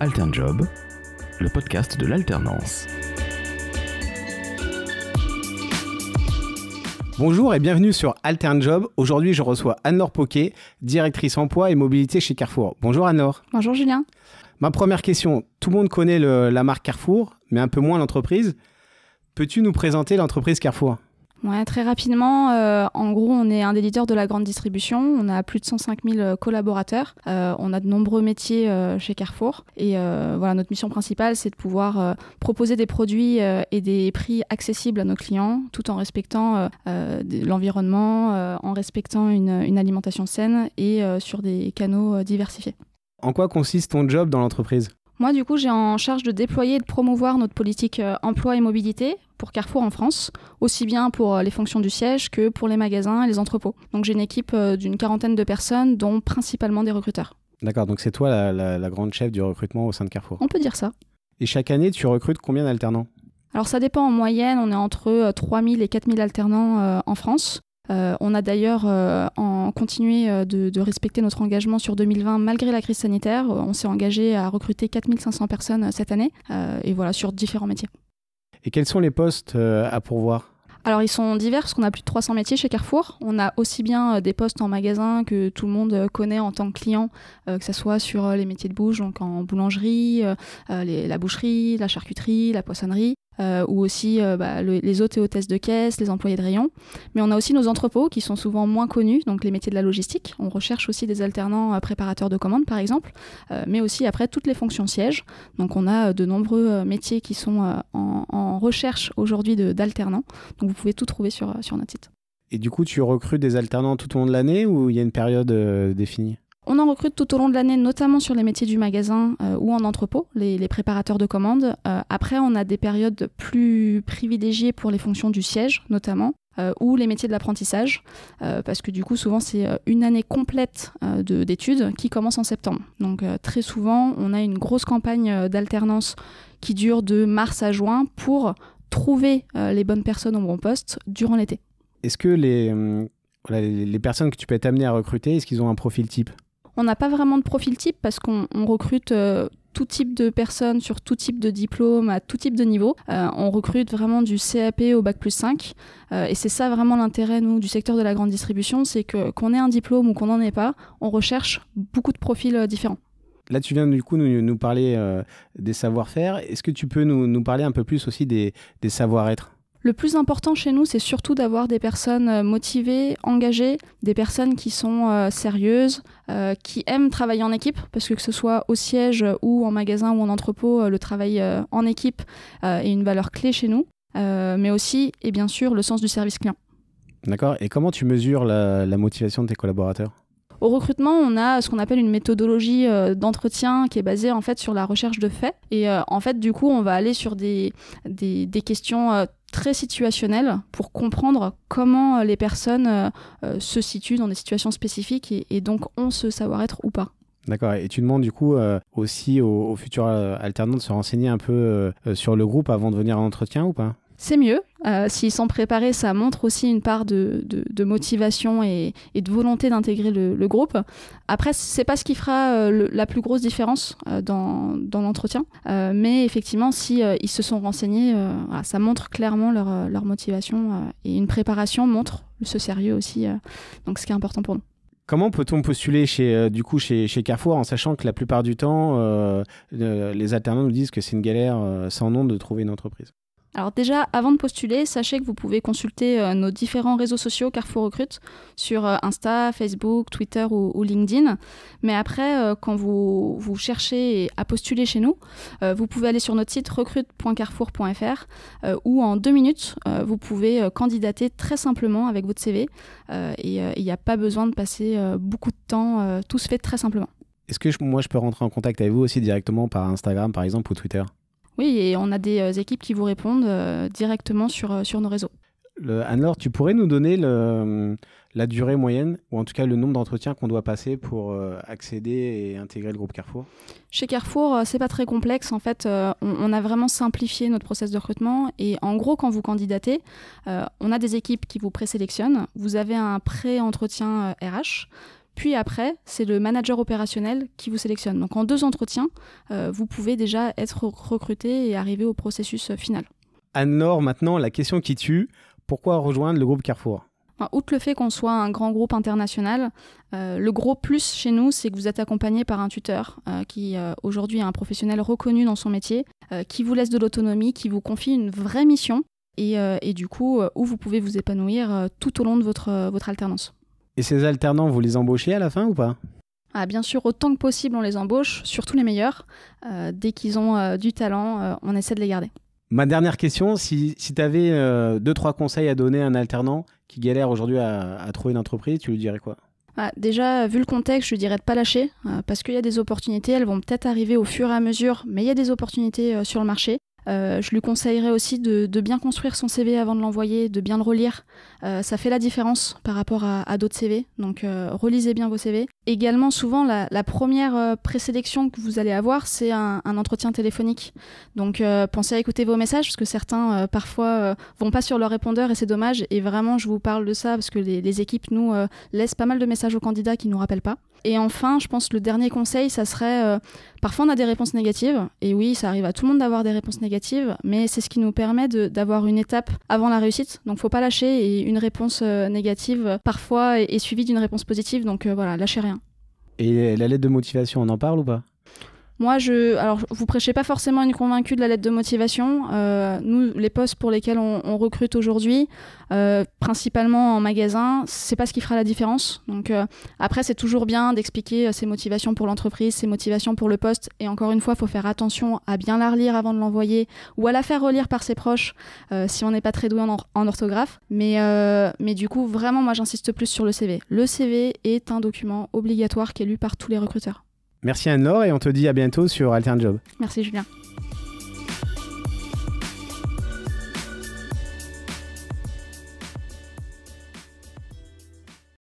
Alternjob, le podcast de l'alternance. Bonjour et bienvenue sur Alternjob. Aujourd'hui, je reçois Anne-Laure Poquet, directrice emploi et mobilité chez Carrefour. Bonjour Anne-Laure. Bonjour Julien. Ma première question, tout le monde connaît la marque Carrefour, mais un peu moins l'entreprise. Peux-tu nous présenter l'entreprise Carrefour très rapidement, euh, en gros, on est un éditeur de la grande distribution. On a plus de 105 000 euh, collaborateurs. Euh, on a de nombreux métiers chez Carrefour. Et voilà, notre mission principale, c'est de pouvoir proposer des produits et des prix accessibles à nos clients, tout en respectant l'environnement, en respectant une, alimentation saine et sur des canaux diversifiés. En quoi consiste ton job dans l'entreprise moi, du coup, j'ai en charge de déployer et de promouvoir notre politique emploi et mobilité pour Carrefour en France, aussi bien pour euh, les fonctions du siège que pour les magasins et les entrepôts. Donc j'ai une équipe euh, d'une quarantaine de personnes, dont principalement des recruteurs. D'accord, donc c'est toi la, grande chef du recrutement au sein de Carrefour. On peut dire ça. Et chaque année, tu recrutes combien d'alternants Alors ça dépend en moyenne, on est entre 3000 euh, et 4000 alternants en France. on a d'ailleurs continué de, de, respecter notre engagement sur 2020 malgré la crise sanitaire. On s'est engagé à recruter 4500 personnes cette année, et voilà, sur différents métiers. Et quels sont les postes euh, à pourvoir alors ils sont divers parce qu'on a plus de 300 métiers chez Carrefour. On a aussi bien euh, des postes en magasin que tout le monde euh, connaît en tant que client, que ce soit sur les métiers de bouche, donc en boulangerie, la boucherie, la charcuterie, la poissonnerie, euh, ou aussi euh, bah, les hôtes et hôtesses de caisse, les employés de rayon. Mais on a aussi nos entrepôts qui sont souvent moins connus, donc les métiers de la logistique. On recherche aussi des alternants euh, préparateurs de commandes, par exemple, mais aussi après toutes les fonctions sièges. Donc on a de nombreux métiers qui sont en, recherche aujourd'hui d'alternants. Donc vous pouvez tout trouver sur, sur notre site. Et du coup, tu recrutes des alternants tout au long de l'année ou il y a une période définie on en recrute tout au long de l'année, notamment sur les métiers du magasin euh, ou en entrepôt, les, préparateurs de commandes. Euh, après, on a des périodes plus privilégiées pour les fonctions du siège, notamment, euh, ou les métiers de l'apprentissage, parce que du coup, souvent, c'est une année complète d'études qui commence en septembre. Donc, très souvent, on a une grosse campagne d'alternance qui dure de mars à juin pour trouver les bonnes personnes au bon poste durant l'été. Est-ce que les, hum, les personnes que tu peux être amené à recruter, est-ce qu'ils ont un profil type on n'a pas vraiment de profil type parce qu'on recrute euh, tout type de personnes sur tout type de diplôme, à tout type de niveau. Euh, on recrute vraiment du CAP au bac plus 5. Euh, et c'est ça vraiment l'intérêt, nous, du secteur de la grande distribution, c'est que qu'on ait un diplôme ou qu'on n'en ait pas, on recherche beaucoup de profils différents. Là, tu viens du coup nous, nous parler des savoir-faire. Est-ce que tu peux nous, parler un peu plus aussi des savoir-être le plus important chez nous, c'est surtout d'avoir des personnes euh, motivées, engagées, des personnes qui sont euh, sérieuses, euh, qui aiment travailler en équipe, parce que que ce soit au siège ou en magasin ou en entrepôt, le travail en équipe est une valeur clé chez nous, mais aussi, et bien sûr, le sens du service client. D'accord. Et comment tu mesures la, motivation de tes collaborateurs au recrutement, on a ce qu'on appelle une méthodologie d'entretien qui est basée en fait sur la recherche de faits. Et en fait, du coup, on va aller sur des, des, questions très situationnel pour comprendre comment euh, les personnes euh, euh, se situent dans des situations spécifiques et, donc ont ce savoir-être ou pas. D'accord. Et tu demandes du coup aussi aux, futurs alternants de se renseigner un peu sur le groupe avant de venir à l'entretien ou pas C'est mieux. Euh, s'ils sont préparés, ça montre aussi une part de, motivation et, de volonté d'intégrer le, groupe. Après, c'est pas ce qui fera euh, la plus grosse différence euh, dans, l'entretien, mais effectivement, si ils se sont renseignés, ça montre clairement leur, motivation et une préparation montre ce sérieux aussi. donc, ce qui est important pour nous. Comment peut-on postuler chez, du coup, chez, Carrefour en sachant que la plupart du temps, les alternants nous disent que c'est une galère sans nom de trouver une entreprise alors déjà, avant de postuler, sachez que vous pouvez consulter euh, nos différents réseaux sociaux Carrefour Recrute sur euh, Insta, Facebook, Twitter ou, LinkedIn. Mais après, euh, quand vous, cherchez à postuler chez nous, vous pouvez aller sur notre site recrute.carrefour.fr où en deux minutes, vous pouvez candidater très simplement avec votre CV et il n'y a pas besoin de passer beaucoup de temps. tout se fait très simplement. Est-ce que moi, je peux rentrer en contact avec vous aussi directement par Instagram, par exemple, ou Twitter oui, et on a des euh, équipes qui vous répondent euh, directement sur, euh, sur nos réseaux. Anne-Laure, tu pourrais nous donner le, la durée moyenne, ou en tout cas le nombre d'entretiens qu'on doit passer pour accéder et intégrer le groupe Carrefour Chez Carrefour, c'est pas très complexe. En fait, on, on, a vraiment simplifié notre process de recrutement. Et en gros, quand vous candidatez, on a des équipes qui vous présélectionnent. Vous avez un pré-entretien RH puis après, c'est le manager opérationnel qui vous sélectionne. Donc en deux entretiens, euh, vous pouvez déjà être recruté et arriver au processus euh, final. Anne-Laure, maintenant, la question qui tue, pourquoi rejoindre le groupe Carrefour outre le fait qu'on soit un grand groupe international, euh, le gros plus chez nous, c'est que vous êtes accompagné par un tuteur qui aujourd'hui est un professionnel reconnu dans son métier, qui vous laisse de l'autonomie, qui vous confie une vraie mission et, du coup où vous pouvez vous épanouir tout au long de votre alternance. Et ces alternants, vous les embauchez à la fin ou pas ah, bien sûr, autant que possible, on les embauche, surtout les meilleurs. Euh, dès qu'ils ont euh, du talent, euh, on essaie de les garder. Ma dernière question, si, tu avais deux, trois conseils à donner à un alternant qui galère aujourd'hui à, trouver une entreprise, tu lui dirais quoi ah, Déjà, vu le contexte, je lui dirais de pas lâcher, parce qu'il y a des opportunités, elles vont peut-être arriver au fur et à mesure, mais il y a des opportunités sur le marché. Euh, je lui conseillerais aussi de, bien construire son CV avant de l'envoyer, de bien le relire. Euh, ça fait la différence par rapport à, d'autres CV, donc euh, relisez bien vos CV. Également, souvent, la, première présélection que vous allez avoir, c'est un, entretien téléphonique. Donc pensez à écouter vos messages, parce que certains, parfois, vont pas sur leur répondeur et c'est dommage. Et vraiment, je vous parle de ça, parce que les, les équipes nous laissent pas mal de messages aux candidats qui nous rappellent pas. Et enfin, je pense que le dernier conseil, ça serait euh, parfois on a des réponses négatives. Et oui, ça arrive à tout le monde d'avoir des réponses négatives, mais c'est ce qui nous permet d'avoir une étape avant la réussite. Donc faut pas lâcher. Et une réponse euh, négative parfois est, suivie d'une réponse positive. Donc euh, voilà, lâchez rien. Et la lettre de motivation, on en parle ou pas moi, je, alors, vous prêchez pas forcément une convaincue de la lettre de motivation. Euh, nous, les postes pour lesquels on, on recrute aujourd'hui, euh, principalement en magasin, c'est pas ce qui fera la différence. Donc euh, après, c'est toujours bien d'expliquer euh, ses motivations pour l'entreprise, ses motivations pour le poste. Et encore une fois, il faut faire attention à bien la relire avant de l'envoyer ou à la faire relire par ses proches euh, si on n'est pas très doué en, en orthographe. Mais, mais du coup, vraiment, moi, j'insiste plus sur le CV. Le CV est un document obligatoire qui est lu par tous les recruteurs. Merci Anne-Laure et on te dit à bientôt sur Altern Job. Merci Julien.